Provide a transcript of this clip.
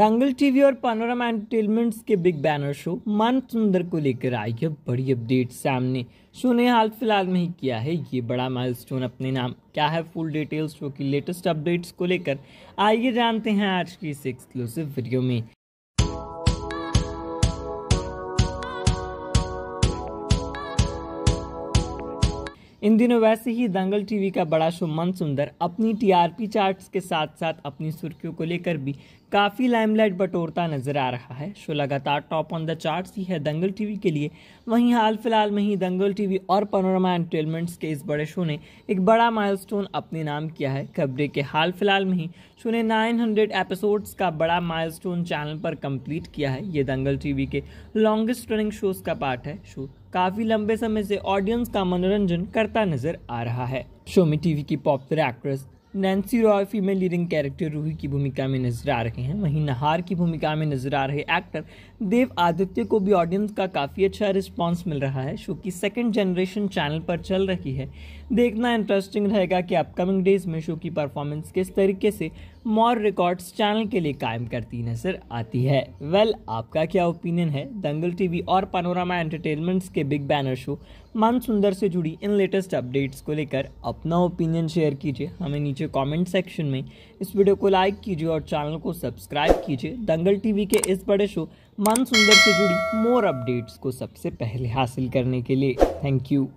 bangle TV और Panorama entertainment के big banner show Mann Sundar को लेकर आई है बड़ी अपडेट सामने शो ने हाल फिलहाल में ही किया है ये बड़ा माइलस्टोन अपने नाम क्या है फुल डिटेल्स शो की लेटेस्ट अपडेट्स को लेकर आइए जानते हैं आज की इस एक्सक्लूसिव वीडियो में इन दिनों वैसे ही दंगल टीवी का बड़ा शो मन सुंदर अपनी टीआरपी चार्ट्स के साथ साथ अपनी सुर्खियों को लेकर भी काफ़ी लाइमलाइट बटोरता नजर आ रहा है शो लगातार टॉप ऑन द चार्ट्स ही है दंगल टीवी के लिए वहीं हाल फिलहाल में ही दंगल टीवी और पनोरमा एंटरटेनमेंट्स के इस बड़े शो ने एक बड़ा माइलस्टोन अपने नाम किया है खबरें के हाल फिलहाल में ही शो ने 900 एपिसोड्स का बड़ा माइलस्टोन चैनल पर कंप्लीट किया है ये दंगल टीवी के लॉन्गेस्ट रनिंग शोज का पार्ट है शो काफ़ी लंबे समय से ऑडियंस का मनोरंजन करता नजर आ रहा है शो में टीवी की popular actress Nancy Roy female leading character Ruhi की भूमिका में नजर आ रहे हैं वहीं नहार की भूमिका में नजर आ रहे एक्टर देव आदित्य को भी ऑडियंस का काफ़ी अच्छा रिस्पांस मिल रहा है शो की सेकंड जनरेशन चैनल पर चल रही है देखना इंटरेस्टिंग रहेगा कि अपकमिंग डेज में शो की परफॉर्मेंस किस तरीके से मॉर रिकॉर्ड्स चैनल के लिए कायम करती नजर आती है वेल well, आपका क्या ओपिनियन है दंगल टीवी और पनोरामा एंटरटेनमेंट्स के big banner show Mann Sundar से जुड़ी इन लेटेस्ट अपडेट्स को लेकर अपना ओपिनियन शेयर कीजिए हमें नीचे कमेंट सेक्शन में इस वीडियो को लाइक कीजिए और चैनल को सब्सक्राइब कीजिए दंगल टीवी के इस बड़े शो मान सुंदर से जुड़ी मोर अपडेट्स को सबसे पहले हासिल करने के लिए थैंक यू